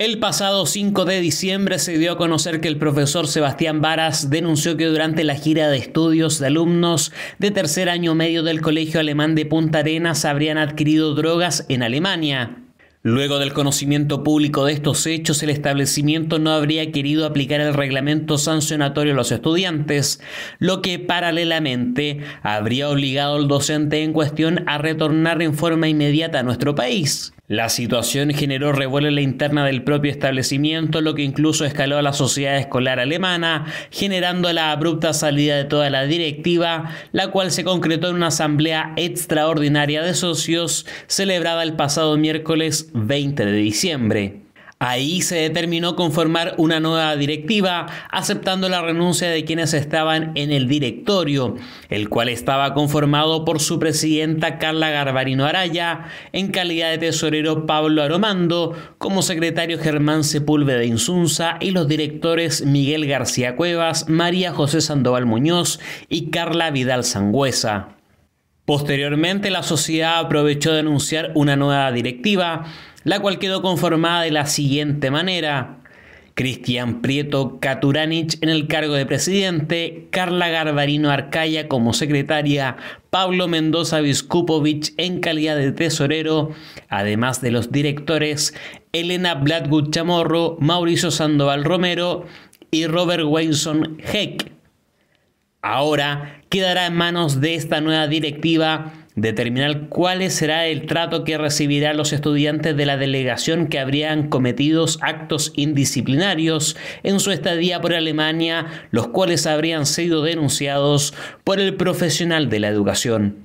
El pasado 5 de diciembre se dio a conocer que el profesor Sebastián Varas denunció que durante la gira de estudios de alumnos de tercer año medio del Colegio Alemán de Punta Arenas habrían adquirido drogas en Alemania. Luego del conocimiento público de estos hechos, el establecimiento no habría querido aplicar el reglamento sancionatorio a los estudiantes, lo que paralelamente habría obligado al docente en cuestión a retornar en forma inmediata a nuestro país. La situación generó revuelo en la interna del propio establecimiento, lo que incluso escaló a la sociedad escolar alemana, generando la abrupta salida de toda la directiva, la cual se concretó en una asamblea extraordinaria de socios celebrada el pasado miércoles 20 de diciembre. Ahí se determinó conformar una nueva directiva, aceptando la renuncia de quienes estaban en el directorio, el cual estaba conformado por su presidenta Carla Garbarino Araya, en calidad de tesorero Pablo Aromando, como secretario Germán Sepúlveda Insunza y los directores Miguel García Cuevas, María José Sandoval Muñoz y Carla Vidal Sangüesa. Posteriormente, la sociedad aprovechó de anunciar una nueva directiva, la cual quedó conformada de la siguiente manera. Cristian Prieto Katuranich en el cargo de presidente, Carla Garbarino Arcaya como secretaria, Pablo Mendoza Viskupovich en calidad de tesorero, además de los directores Elena Blatwood Chamorro, Mauricio Sandoval Romero y Robert Weinson Heck. Ahora quedará en manos de esta nueva directiva determinar cuál será el trato que recibirán los estudiantes de la delegación que habrían cometido actos indisciplinarios en su estadía por Alemania, los cuales habrían sido denunciados por el profesional de la educación.